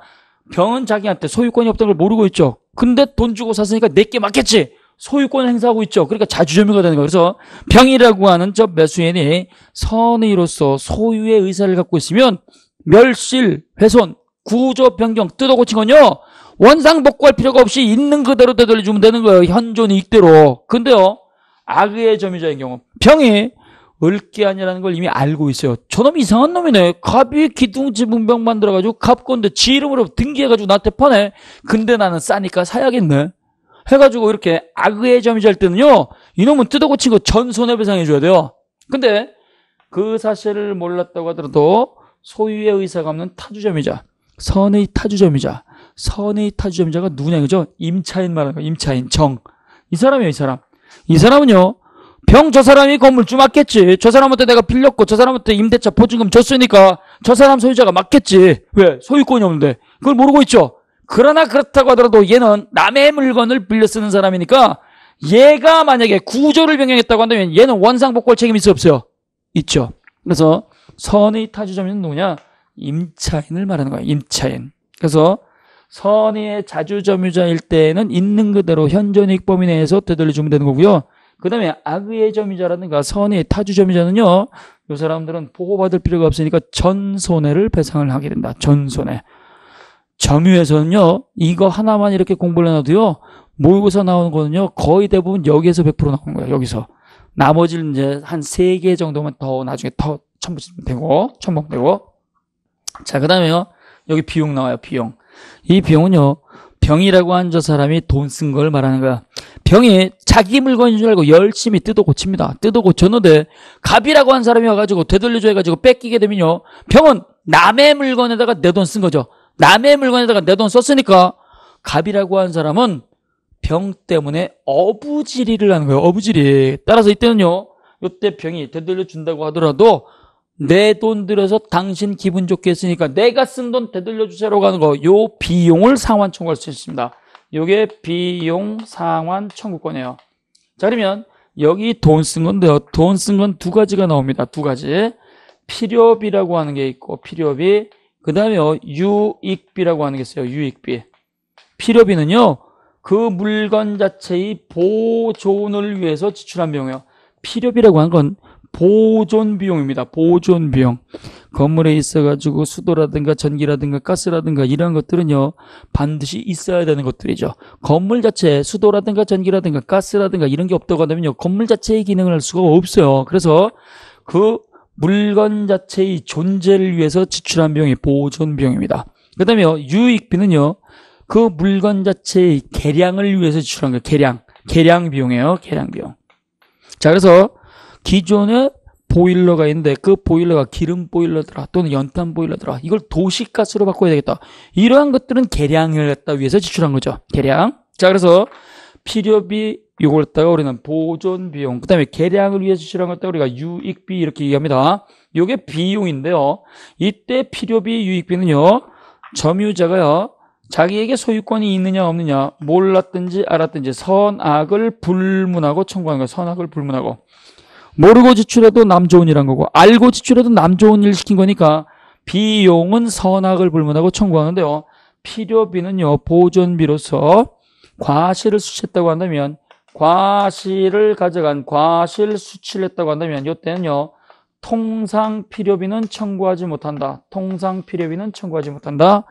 병은 자기한테 소유권이 없다는 걸 모르고 있죠. 근데 돈 주고 샀으니까 내게 맞겠지? 소유권 행사하고 있죠. 그러니까 자주점이가 되는 거예요. 그래서 병이라고 하는 저 매수인이 선의로서 소유의 의사를 갖고 있으면 멸실, 훼손, 구조 변경, 뜯어 고친 건요. 원상 복구할 필요가 없이 있는 그대로 되돌려주면 되는 거예요. 현존 이익대로. 근데요. 악의 의점유자인 경우 병이 을게 아니라는 걸 이미 알고 있어요. 저놈 이상한 놈이네. 갑이 기둥지 문병 만들어가지고 갑건데 지 이름으로 등기해가지고 나한테 파네. 근데 나는 싸니까 사야겠네. 해가지고 이렇게 악의 점유자일 때는요. 이놈은 뜯어고친 거전 손해배상해줘야 돼요. 근데 그 사실을 몰랐다고 하더라도 소유의 의사가 없는 타주점이자 선의 타주점이자 선의 타주점자가 누구냐 이거죠? 임차인 말하는 거 임차인 정. 이 사람이에요, 이 사람. 이 사람은요. 병 저 사람이 건물주 맞겠지. 저 사람한테 내가 빌렸고 저 사람한테 임대차 보증금 줬으니까 저 사람 소유자가 맞겠지. 왜? 소유권이 없는데. 그걸 모르고 있죠. 그러나 그렇다고 하더라도 얘는 남의 물건을 빌려 쓰는 사람이니까 얘가 만약에 구조를 변경했다고 한다면 얘는 원상복구할 책임이 있어 없어요? 있죠. 그래서 선의 타주점은 누구냐? 임차인을 말하는 거야. 임차인. 그래서 선의의 자주점유자일 때에는 있는 그대로 현존익 범위 내에서 되돌려 주면 되는 거고요. 그 다음에 악의의 점유자라든가 그러니까 선의의 타주점유자는요. 요 사람들은 보호받을 필요가 없으니까 전 손해를 배상을 하게 된다. 전 손해. 점유에서는요. 이거 하나만 이렇게 공부를 해놔도요. 모의고사 나오는 거는요. 거의 대부분 여기에서 100% 나오는 거예요. 여기서. 나머지는 이제 한 세 개 정도만 더 나중에 더 첨부되고 첨부되고자그 다음에요 여기 비용 나와요 비용 이 병은요. 병이라고 한 저 사람이 돈 쓴 걸 말하는 거야. 병이 자기 물건인 줄 알고 열심히 뜯어 고칩니다. 뜯어 고쳤는데 갑이라고 한 사람이 와가지고 되돌려줘 해가지고 뺏기게 되면요. 병은 남의 물건에다가 내 돈 쓴 거죠. 남의 물건에다가 내 돈 썼으니까 갑이라고 한 사람은 병 때문에 어부지리를 하는 거예요. 어부지리. 따라서 이때는요. 이때 병이 되돌려 준다고 하더라도 내돈 들여서 당신 기분 좋게 했으니까 내가 쓴 돈 되돌려 주세요라고 하는 거. 요 비용을 상환 청구할 수 있습니다. 요게 비용 상환 청구권이에요. 자, 그러면 여기 돈 쓴 건데요. 돈 쓴 건 두 가지가 나옵니다. 두 가지. 필요비라고 하는 게 있고 필요비. 그다음에 유익비라고 하는 게 있어요. 유익비. 필요비는요. 그 물건 자체의 보존을 위해서 지출한 비용이에요. 필요비라고 하는 건 보존 비용입니다. 보존 비용. 건물에 있어가지고 수도라든가 전기라든가 가스라든가 이런 것들은요. 반드시 있어야 되는 것들이죠. 건물 자체에 수도라든가 전기라든가 가스라든가 이런 게 없다고 한다면요. 건물 자체의 기능을 할 수가 없어요. 그래서 그 물건 자체의 존재를 위해서 지출한 비용이 보존 비용입니다. 그 다음에 유익비는요. 그 물건 자체의 개량을 위해서 지출한 거예요. 개량. 개량 비용이에요. 개량 비용. 자, 그래서 기존에 보일러가 있는데 그 보일러가 기름 보일러더라 또는 연탄 보일러더라 이걸 도시가스로 바꿔야 되겠다 이러한 것들은 계량을 갖다 위해서 지출한 거죠 계량자 그래서 필요비 요걸 갖다가 우리는 보존 비용 그다음에 계량을 위해 지출한 걸 갖다가 우리가 유익비 이렇게 얘기합니다 요게 비용인데요 이때 필요비 유익비는요 점유자가요 자기에게 소유권이 있느냐 없느냐 몰랐든지 알았든지 선악을 불문하고 청구한 거 선악을 불문하고 모르고 지출해도 남 좋은 일 한 거고 알고 지출해도 남 좋은 일 시킨 거니까 비용은 선악을 불문하고 청구하는데요. 필요비는요. 보존비로서 과실을 수치했다고 한다면 과실을 가져간 과실 수치를 했다고 한다면 이때는요. 통상 필요비는 청구하지 못한다. 통상 필요비는 청구하지 못한다.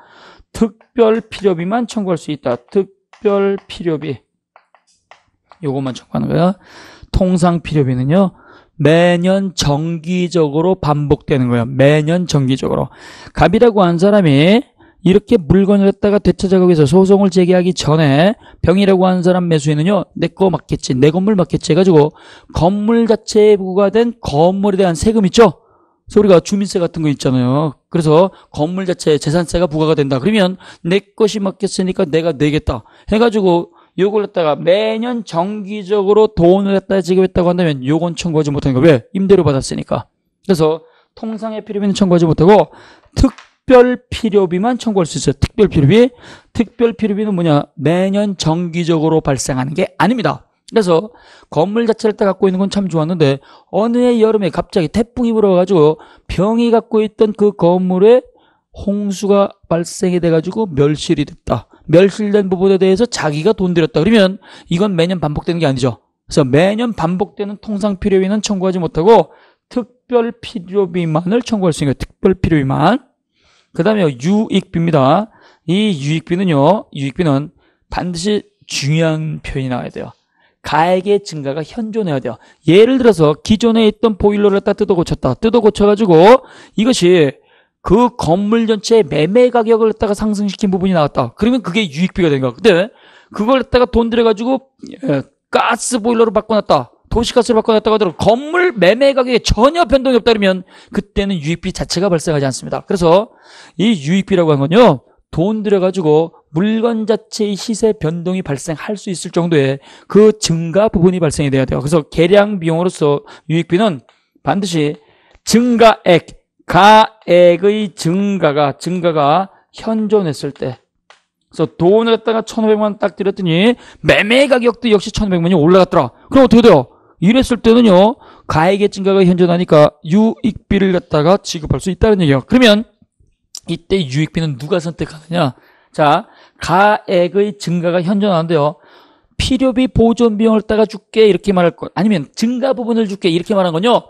특별 필요비만 청구할 수 있다. 특별 필요비. 요것만 청구하는 거야. 통상 필요비는요. 매년 정기적으로 반복되는 거예요. 매년 정기적으로. 갑이라고 한 사람이 이렇게 물건을 했다가 대처 작업에서 소송을 제기하기 전에 병이라고 한 사람 매수에는요 내거 맞겠지 내 건물 맞겠지 해가지고 건물 자체에 부과된 건물에 대한 세금 있죠 소리가 주민세 같은 거 있잖아요 그래서 건물 자체에 재산세가 부과가 된다 그러면 내 것이 맞겠으니까 내가 내겠다 해가지고 요걸 갖다가 매년 정기적으로 돈을 갖다 지급했다고 한다면 요건 청구하지 못하는 거 왜? 임대료 받았으니까. 그래서 통상의 필요비는 청구하지 못하고 특별 필요비만 청구할 수 있어요. 특별 필요비. 특별 필요비는 뭐냐? 매년 정기적으로 발생하는 게 아닙니다. 그래서 건물 자체를 딱 갖고 있는 건 참 좋았는데 어느 해 여름에 갑자기 태풍이 불어가지고 병이 갖고 있던 그 건물에 홍수가 발생이 돼가지고 멸실이 됐다. 멸실된 부분에 대해서 자기가 돈 들였다 그러면 이건 매년 반복되는 게 아니죠. 그래서 매년 반복되는 통상 필요비는 청구하지 못하고 특별 필요비만을 청구할 수 있는 거예요. 특별 필요비만. 그 다음에 유익비입니다. 이 유익비는요. 유익비는 반드시 중요한 표현이 나와야 돼요. 가액의 증가가 현존해야 돼요. 예를 들어서 기존에 있던 보일러를 다 뜯어 고쳤다. 뜯어 고쳐가지고 이것이 그 건물 전체의 매매 가격을 갖다가 상승시킨 부분이 나왔다. 그러면 그게 유익비가 된 거야. 근데 그걸 갖다가 돈 들여가지고 예, 가스 보일러로 바꿔놨다. 도시가스를 바꿔놨다고 하더라도 건물 매매 가격에 전혀 변동이 없다 그러면 그때는 유익비 자체가 발생하지 않습니다. 그래서 이 유익비라고 한 건요. 돈 들여가지고 물건 자체의 시세 변동이 발생할 수 있을 정도의 그 증가 부분이 발생이 돼야 돼요. 그래서 계량 비용으로서 유익비는 반드시 증가액 가액의 증가가 증가가 현존했을 때 그래서 돈을 갖다가 1,500만 원딱드렸더니 매매 가격도 역시 1,500만 원이 올라갔더라. 그럼 어떻게 돼요? 이랬을 때는요. 가액의 증가가 현존하니까 유익비를 갖다가 지급할 수 있다는 얘기예요. 그러면 이때 유익비는 누가 선택하느냐? 자, 가액의 증가가 현존하는데요. 필요비 보존 비용을 따가 줄게 이렇게 말할 것 아니면 증가 부분을 줄게 이렇게 말한 건요.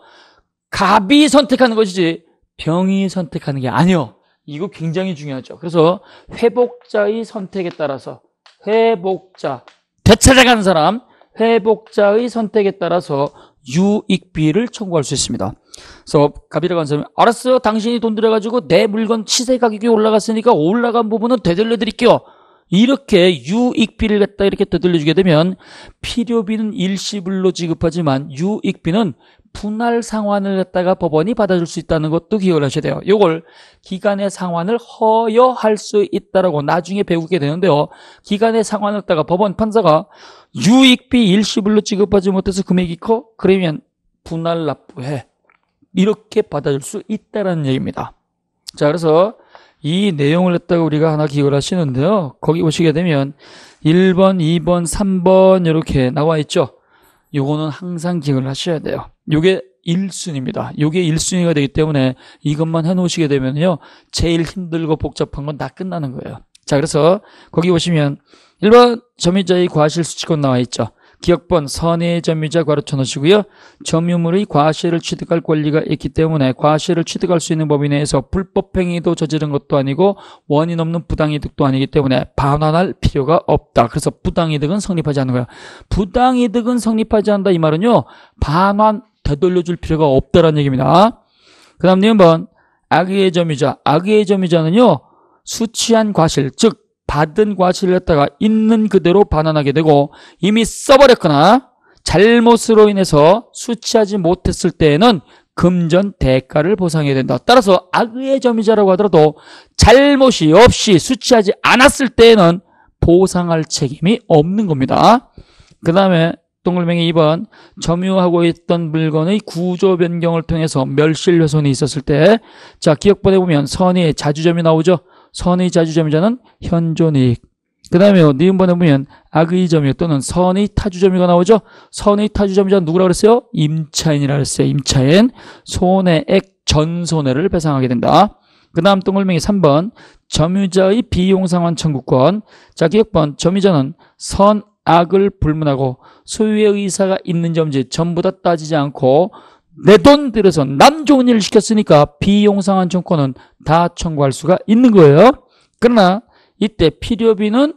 갑이 선택하는 것이지 병이 선택하는 게 아니요. 이거 굉장히 중요하죠. 그래서 회복자의 선택에 따라서 회복자 되찾아가는 사람 회복자의 선택에 따라서 유익비를 청구할 수 있습니다. 그래서 갑이라고 한 사람이 알았어요. 당신이 돈 들여가지고 내 물건 시세 가격이 올라갔으니까 올라간 부분은 되돌려 드릴게요. 이렇게 유익비를 갖다 이렇게 되돌려 주게 되면 필요비는 일시불로 지급하지만 유익비는 분할 상환을 했다가 법원이 받아줄 수 있다는 것도 기억을 하셔야 돼요. 요걸 기간의 상환을 허여할 수 있다라고 나중에 배우게 되는데요. 기간의 상환을 했다가 법원 판사가 유익비 일시불로 지급하지 못해서 금액이 커? 그러면 분할 납부해. 이렇게 받아줄 수 있다라는 얘기입니다. 자, 그래서 이 내용을 했다가 우리가 하나 기억을 하시는데요. 거기 보시게 되면 1번, 2번, 3번 이렇게 나와 있죠. 요거는 항상 기억을 하셔야 돼요. 요게 1순위입니다. 요게 1순위가 되기 때문에 이것만 해놓으시게 되면요. 제일 힘들고 복잡한 건 다 끝나는 거예요. 자, 그래서 거기 보시면 1번 점유자의 과실수칙권 나와 있죠. 기억번 선의의 점유자 괄로쳐 놓으시고요. 점유물의 과실을 취득할 권리가 있기 때문에 과실을 취득할 수 있는 범위 내에서 불법행위도 저지른 것도 아니고 원인 없는 부당이득도 아니기 때문에 반환할 필요가 없다. 그래서 부당이득은 성립하지 않는 거야. 부당이득은 성립하지 않는다 이 말은요. 반환 되돌려줄 필요가 없다라는 얘기입니다. 그 다음 4번 악의의 점유자. 악의의 점유자는요. 수취한 과실, 즉 받은 과실을 했다가 있는 그대로 반환하게 되고 이미 써버렸거나 잘못으로 인해서 수치하지 못했을 때에는 금전 대가를 보상해야 된다. 따라서 악의 점유자라고 하더라도 잘못이 없이 수치하지 않았을 때에는 보상할 책임이 없는 겁니다. 그 다음에 동글맹이 2번 점유하고 있던 물건의 구조 변경을 통해서 멸실훼손이 있었을 때자 기억본에 보면 선의 자주점이 나오죠. 선의 자주점유자는 현존이익. 그 다음에 니은번에 보면 악의 점유 또는 선의 타주점유가 나오죠. 선의 타주점유자 는 누구라 고 그랬어요? 임차인이라 그랬어요. 임차인. 손해액 전손해를 배상하게 된다. 그 다음 동글명이 3번 점유자의 비용상환 청구권 자 기억번 점유자는 선악을 불문하고 소유의 의사가 있는 점지 전부 다 따지지 않고 내돈 들여서 남 좋은 일을 시켰으니까 비용상한 청구권은 다 청구할 수가 있는 거예요. 그러나 이때 필요비는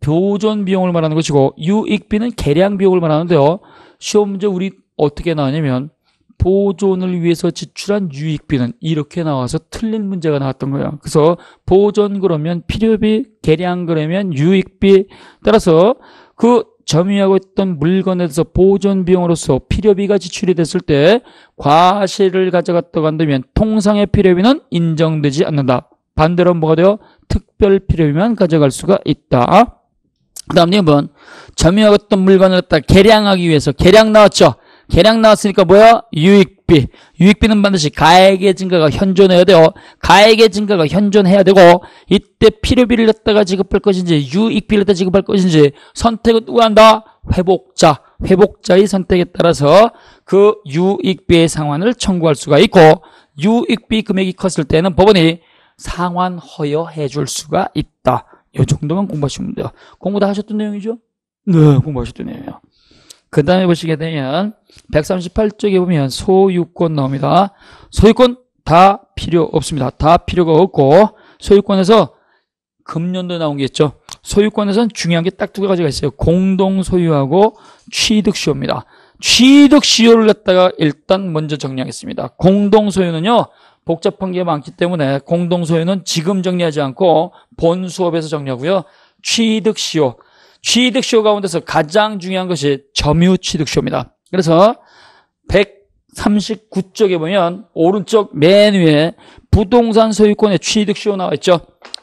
교전 비용을 말하는 것이고 유익비는 계량 비용을 말하는데요. 시험 문제 우리 어떻게 나왔냐면 보존을 위해서 지출한 유익비는 이렇게 나와서 틀린 문제가 나왔던 거예요. 그래서 보존 그러면 필요비, 계량 그러면 유익비 따라서 그 점유하고 있던 물건에 대해서 보존 비용으로서 필요비가 지출이 됐을 때 과실을 가져갔다고 한다면 통상의 필요비는 인정되지 않는다. 반대로 뭐가 돼요? 특별 필요비만 가져갈 수가 있다. 그 다음 2번 점유하고 있던 물건을 갖다 개량하기 위해서 개량 나왔죠. 계량 나왔으니까 뭐야? 유익비. 유익비는 반드시 가액의 증가가 현존해야 돼요. 가액의 증가가 현존해야 되고 이때 필요비를 냈다가 지급할 것인지 유익비를 냈다 가 지급할 것인지 선택은 누가 한다? 회복자. 회복자의 선택에 따라서 그 유익비의 상환을 청구할 수가 있고 유익비 금액이 컸을 때는 법원이 상환 허여해 줄 수가 있다. 이 정도만 공부하시면 돼요. 공부 다 하셨던 내용이죠? 네, 공부하셨던 내용이에요. 그 다음에 보시게 되면 138쪽에 보면 소유권 나옵니다. 소유권 다 필요 없습니다. 다 필요가 없고 소유권에서 금년도 나온 게 있죠. 소유권에서는 중요한 게 딱 두 가지가 있어요. 공동 소유하고 취득 시효입니다. 취득 시효를 갖다가 일단 먼저 정리하겠습니다. 공동 소유는요. 복잡한 게 많기 때문에 공동 소유는 지금 정리하지 않고 본 수업에서 정리하고요. 취득 시효 취득쇼 가운데서 가장 중요한 것이 점유 취득쇼입니다. 그래서 139쪽에 보면 오른쪽 맨 위에 부동산 소유권의 취득쇼 나와 있죠.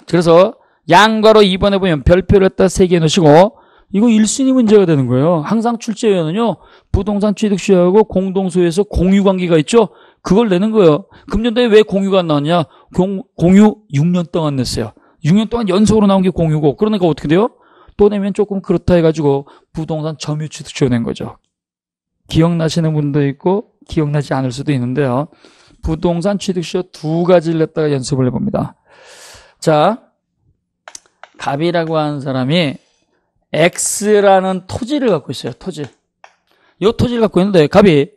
그래서 양가로 2번에 보면 별표를 갖다 3개 놓으시고 이거 1순위 문제가 되는 거예요. 항상 출제위원은요. 부동산 취득시하고 공동소유에서 공유관계가 있죠. 그걸 내는 거예요. 금년도에 왜 공유가 안 나왔냐. 공, 공유 6년 동안 냈어요. 6년 동안 연속으로 나온 게 공유고 그러니까 어떻게 돼요? 보 내면 조금 그렇다 해가지고 부동산 점유취득 지원한 거죠. 기억나시는 분도 있고 기억나지 않을 수도 있는데요. 부동산 취득시효 두 가지를 냈다가 연습을 해봅니다. 자, 갑이라고 하는 사람이 X라는 토지를 갖고 있어요. 토지. 이 토지를 갖고 있는데 갑이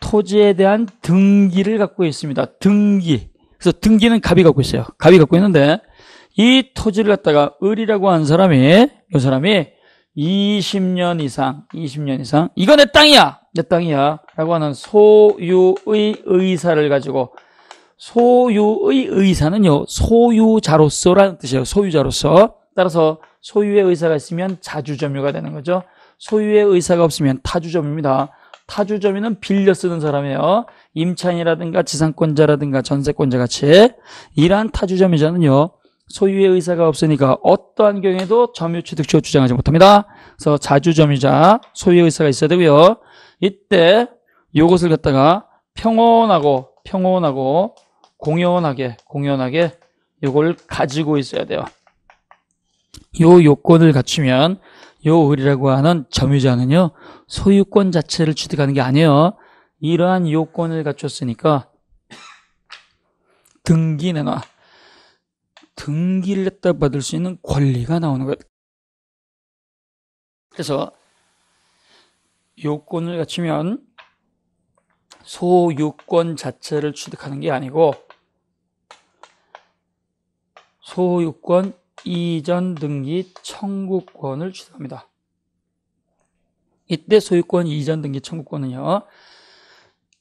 토지에 대한 등기를 갖고 있습니다. 등기. 그래서 등기는 갑이 갖고 있어요. 갑이 갖고 있는데 이 토지를 갖다가 을이라고 하는 사람이 이 사람이 20년 이상, 20년 이상 이거 내 땅이야, 내 땅이야 라고 하는 소유의 의사를 가지고 소유의 의사는요 소유자로서라는 뜻이에요 소유자로서 따라서 소유의 의사가 있으면 자주점유가 되는 거죠 소유의 의사가 없으면 타주점입니다 타주점유는 빌려 쓰는 사람이에요 임차인이라든가 지상권자라든가 전세권자 같이 이러한 타주점유자는요 소유의 의사가 없으니까 어떠한 경우에도 점유취득취を주장하지 못합니다. 그래서 자주점유자 소유의 의사가 있어야 되고요. 이때 이것을 갖다가 평온하고 평온하고 공연하게 공연하게 이걸 가지고 있어야 돼요. 요 요건을 갖추면 요 을이라고 하는 점유자는요. 소유권 자체를 취득하는 게 아니에요. 이러한 요건을 갖췄으니까 등기 내놔. 등기를 했다 받을 수 있는 권리가 나오는 거예요. 그래서 요건을 갖추면 소유권 자체를 취득하는 게 아니고 소유권 이전 등기 청구권을 취득합니다. 이때 소유권 이전 등기 청구권은요.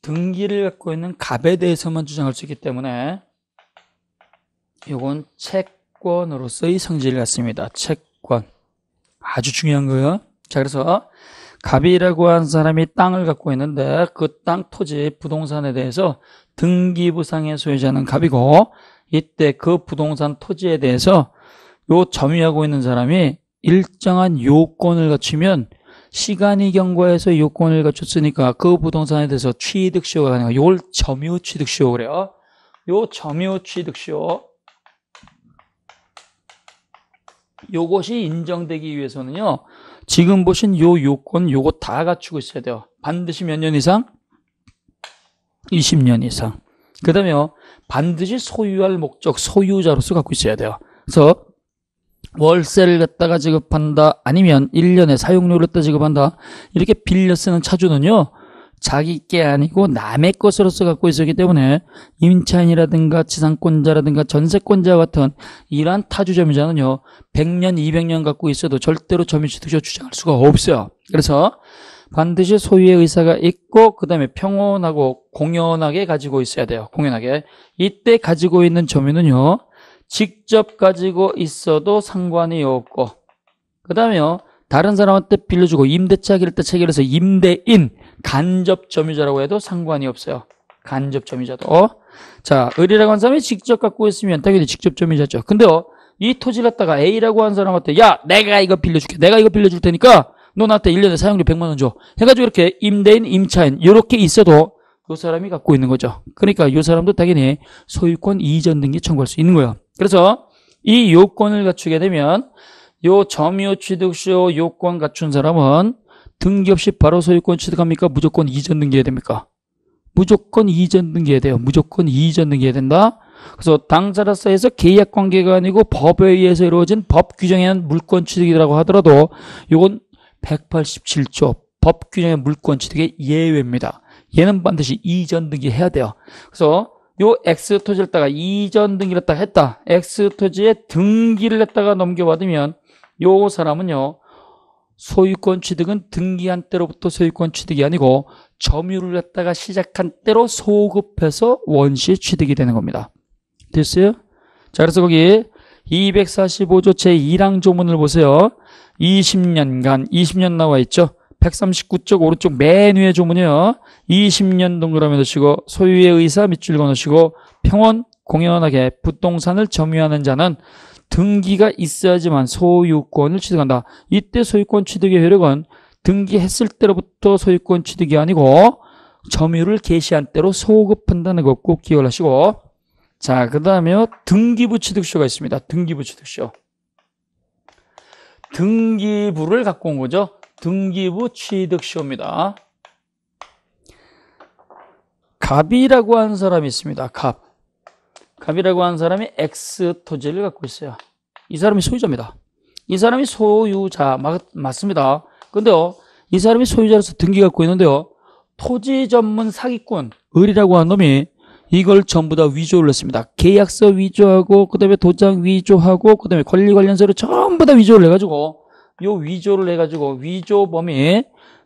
등기를 갖고 있는 갑에 대해서만 주장할 수 있기 때문에 이건 채권으로서의 성질 같습니다. 채권. 아주 중요한 거예요. 자, 그래서 갑이라고 한 사람이 땅을 갖고 있는데 그 땅 토지 부동산에 대해서 등기부상의 소유자는 갑이고 이때 그 부동산 토지에 대해서 요 점유하고 있는 사람이 일정한 요건을 갖추면 시간이 경과해서 요건을 갖췄으니까 그 부동산에 대해서 취득시효가 가능해요. 요걸 점유취득시효 그래요. 요 점유취득시효 요것이 인정되기 위해서는요. 지금 보신 요 요건 요거 다 갖추고 있어야 돼요. 반드시 몇 년 이상? 20년 이상. 그 다음에 반드시 소유할 목적, 소유자로서 갖고 있어야 돼요. 그래서 월세를 갖다가 지급한다 아니면 1년에 사용료를 갖다 지급한다 이렇게 빌려 쓰는 차주는요 자기 게 아니고 남의 것으로서 갖고 있었기 때문에 임차인이라든가 지상권자라든가 전세권자 같은 이러한 타주점이자는요. 100년, 200년 갖고 있어도 절대로 점유취득을 주장할 수가 없어요. 그래서 반드시 소유의 의사가 있고 그 다음에 평온하고 공연하게 가지고 있어야 돼요. 공연하게. 이때 가지고 있는 점유는요. 직접 가지고 있어도 상관이 없고 그 다음에요. 다른 사람한테 빌려주고 임대차 기를때 체결해서 임대인 간접 점유자라고 해도 상관이 없어요. 간접 점유자도. 어? 자, 을이라고 한 사람이 직접 갖고 있으면 당연히 직접 점유자죠. 근데요, 어, 이 토지를 갖다가 A라고 한 사람한테 야, 내가 이거 빌려줄게. 내가 이거 빌려줄 테니까 너 나한테 1년에 사용료 100만 원 줘. 해가지고 이렇게 임대인, 임차인 이렇게 있어도 그 사람이 갖고 있는 거죠. 그러니까 이 사람도 당연히 소유권 이전 등기 청구할 수 있는 거예요. 그래서 이 요건을 갖추게 되면 요 점유 취득시효 요건 갖춘 사람은 등기 없이 바로 소유권 취득합니까? 무조건 이전 등기해야 됩니까? 무조건 이전 등기해야 돼요. 무조건 이전 등기해야 된다. 그래서 당사자서에서 계약 관계가 아니고 법에 의해서 이루어진 법 규정에 한 물권 취득이라고 하더라도 이건 187조 법 규정의 물권 취득의 예외입니다. 얘는 반드시 이전 등기해야 돼요. 그래서 요 X 토지를 다가 이전 등기를 했다 했다. X 토지에 등기를 했다가 넘겨받으면 요 사람은요. 소유권 취득은 등기한 때로부터 소유권 취득이 아니고 점유를 했다가 시작한 때로 소급해서 원시 취득이 되는 겁니다. 됐어요? 자, 그래서 거기 245조 제1항 조문을 보세요. 20년간, 20년 나와 있죠? 139쪽 오른쪽 맨 위에 조문이요. 20년 동그라미 넣으시고 소유의 의사 밑줄 그어으시고 평원 공연하게 부동산을 점유하는 자는 등기가 있어야지만 소유권을 취득한다. 이때 소유권 취득의 효력은 등기했을 때로부터 소유권 취득이 아니고 점유를 개시한 때로 소급한다는 것 꼭 기억하시고 을 자, 그 다음에 등기부 취득쇼가 있습니다. 등기부 취득쇼. 등기부를 갖고 온 거죠. 등기부 취득쇼입니다. 갑이라고 하는 사람이 있습니다. 갑. 갑이라고 하는 사람이 X 토지를 갖고 있어요. 이 사람이 소유자입니다. 이 사람이 소유자 맞, 습니다 근데요, 이 사람이 소유자로서 등기 갖고 있는데요, 토지 전문 사기꾼 을이라고 하는 놈이 이걸 전부 다 위조를 했습니다. 계약서 위조하고 그다음에 도장 위조하고 그다음에 권리 관련서를 전부 다 위조를 해가지고 요 위조를 해가지고 위조범이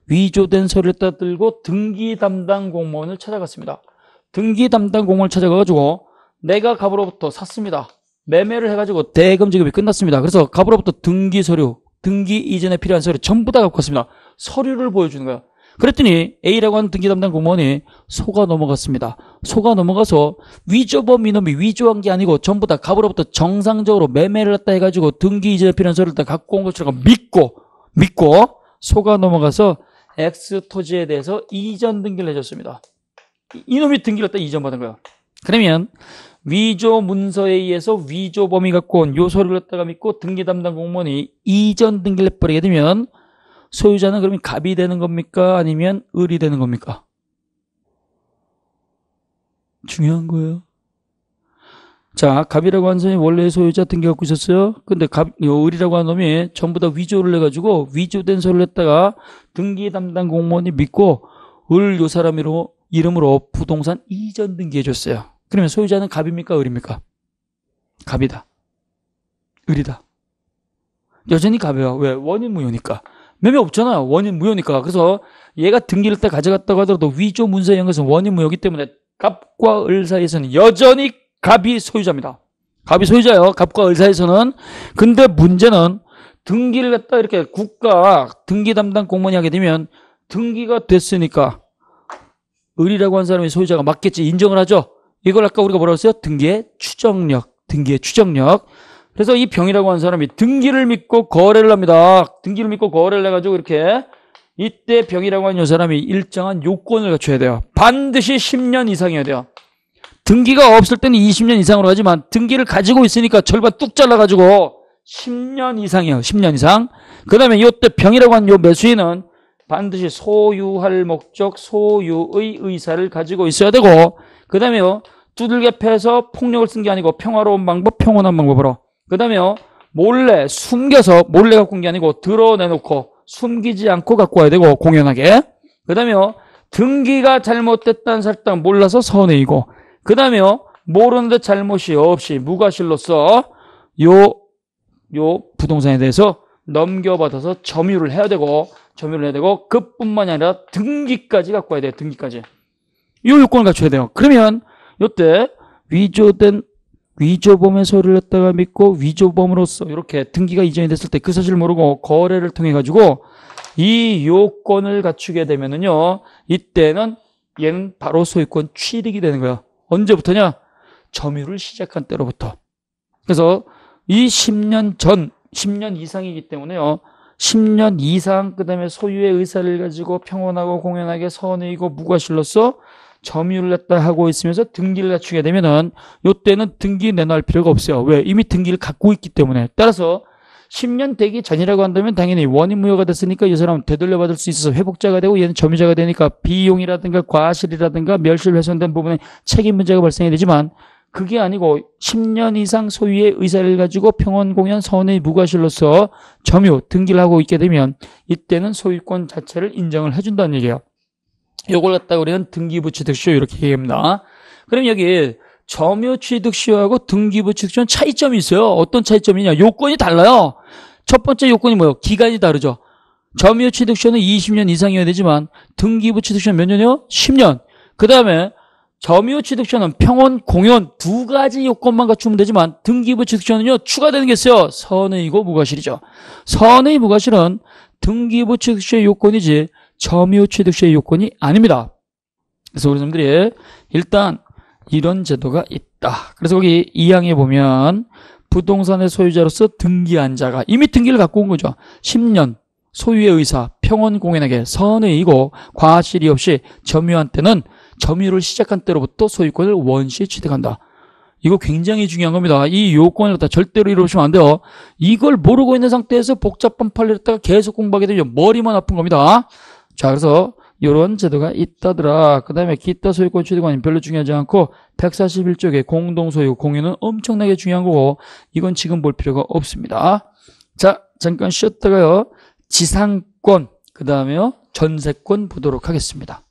위조된 서류를 떠들고 등기 담당 공무원을 찾아갔습니다. 등기 담당 공무원을 찾아가가지고 내가 갑으로부터 샀습니다. 매매를 해가지고 대금 지급이 끝났습니다. 그래서 갑으로부터 등기 서류, 등기 이전에 필요한 서류 전부 다 갖고 왔습니다. 서류를 보여주는 거야. 그랬더니 A라고 하는 등기 담당 공무원이 소가 넘어갔습니다. 소가 넘어가서 위조범 이놈이 위조한 게 아니고 전부 다 갑으로부터 정상적으로 매매를 했다 해가지고 등기 이전에 필요한 서류를 다 갖고 온 것처럼 믿고 믿고 소가 넘어가서 X 토지에 대해서 이전 등기를 해줬습니다. 이놈이 등기를 했다 이전 받은 거야. 그러면 위조 문서에 의해서 위조범위 갖고 온요소를 갖다가 믿고 등기 담당 공무원이 이전 등기를 해버리게 되면 소유자는 그러면 갑이 되는 겁니까? 아니면 을이 되는 겁니까? 중요한 거예요. 자, 갑이라고 한 사람이 원래 소유자 등기 갖고 있었어요. 근데 갑, 요, 을이라고 한 놈이 전부 다 위조를 해가지고 위조된 소리를 했다가 등기 담당 공무원이 믿고 을 요 사람으로 이름으로 부동산 이전 등기해줬어요. 그러면 소유자는 갑입니까? 을입니까? 갑이다. 을이다. 여전히 갑이야. 왜? 원인 무효니까. 매매 없잖아요. 원인 무효니까. 그래서 얘가 등기를 때 가져갔다고 하더라도 위조 문서 에런 것은 원인 무효기 이 때문에 갑과 을 사이에서는 여전히 갑이 소유자입니다. 갑이 소유자예요. 갑과 을 사이에서는. 근데 문제는 등기를 갖다 이렇게 국가 등기 담당 공무원이 하게 되면 등기가 됐으니까 을이라고 한 사람이 소유자가 맞겠지 인정을 하죠. 이걸 아까 우리가 뭐라고 했어요? 등기의 추정력, 등기의 추정력. 그래서 이 병이라고 하는 사람이 등기를 믿고 거래를 합니다. 등기를 믿고 거래를 해가지고 이렇게 이때 병이라고 하는 이 사람이 일정한 요건을 갖춰야 돼요. 반드시 10년 이상이어야 돼요. 등기가 없을 때는 20년 이상으로 하지만 등기를 가지고 있으니까 절반 뚝 잘라가지고 10년 이상이에요. 10년 이상. 그 다음에 이때 병이라고 하는 이 매수인은 반드시 소유할 목적, 소유의 의사를 가지고 있어야 되고 그 다음에요. 두들겨 패서 폭력을 쓴 게 아니고 평화로운 방법, 평온한 방법으로. 그 다음에요. 몰래 숨겨서 몰래 갖고 온 게 아니고 드러내놓고 숨기지 않고 갖고 와야 되고 공연하게. 그 다음에요. 등기가 잘못됐다는 사실 몰라서 선의이고. 그 다음에요. 모르는데 잘못이 없이 무과실로서 요, 요 부동산에 대해서 넘겨받아서 점유를 해야 되고, 점유를 해야 되고, 그뿐만이 아니라 등기까지 갖고 와야 돼요, 등기까지. 요 요건을 갖춰야 돼요. 그러면 요때 위조된 위조범의 소리를 했다가 믿고 위조범으로서 이렇게 등기가 이전이 됐을 때 그 사실을 모르고 거래를 통해 가지고 이 요건을 갖추게 되면은요 이때는 얘는 바로 소유권 취득이 되는 거야 언제부터냐 점유를 시작한 때로부터 그래서 이 10년 전 10년 이상이기 때문에요 10년 이상 그 다음에 소유의 의사를 가지고 평온하고 공연하게 선의이고 무과실로서 점유를했다 하고 있으면서 등기를 갖추게 되면은 요때는 등기 내놓을 필요가 없어요. 왜? 이미 등기를 갖고 있기 때문에. 따라서 10년 대기 전이라고 한다면 당연히 원인 무효가 됐으니까 이 사람은 되돌려받을 수 있어서 회복자가 되고 얘는 점유자가 되니까 비용이라든가 과실이라든가 멸실 훼손된 부분에 책임 문제가 발생이 되지만 그게 아니고 10년 이상 소유의 의사를 가지고 평원공연 선의 무과실로서 점유 등기를 하고 있게 되면 이때는 소유권 자체를 인정을 해준다는 얘기예요. 요걸 갖다 우리는 등기부취득시효 이렇게 얘기합니다. 그럼 여기 점유취득시효하고 등기부취득시효는 차이점이 있어요. 어떤 차이점이냐? 요건이 달라요. 첫 번째 요건이 뭐예요? 기간이 다르죠. 점유취득시효는 20년 이상이어야 되지만 등기부취득시효는 몇 년이요? 10년. 그 다음에 점유취득시효는 평온, 공연 두 가지 요건만 갖추면 되지만 등기부취득시효는요 추가되는 게 있어요. 선의이고 무과실이죠. 선의 무과실은 등기부취득시효 요건이지 점유 취득시의 요건이 아닙니다. 그래서 우리 선생님들이 일단 이런 제도가 있다. 그래서 거기 2항에 보면 부동산의 소유자로서 등기한 자가 이미 등기를 갖고 온 거죠. 10년 소유의 의사 평원공인에게 선의이고 과실이 없이 점유한 때는 점유를 시작한 때로부터 소유권을 원시 취득한다. 이거 굉장히 중요한 겁니다. 이 요건을 갖다 절대로 이루시면안 돼요. 이걸 모르고 있는 상태에서 복잡한 판례를 갖다가 계속 공부하게 되면 머리만 아픈 겁니다. 자, 그래서 이런 제도가 있다더라. 그 다음에 기타 소유권 취득관이 별로 중요하지 않고 141쪽에 공동소유 공유는 엄청나게 중요한 거고 이건 지금 볼 필요가 없습니다. 자, 잠깐 쉬었다가요. 지상권, 그다음에 전세권 보도록 하겠습니다.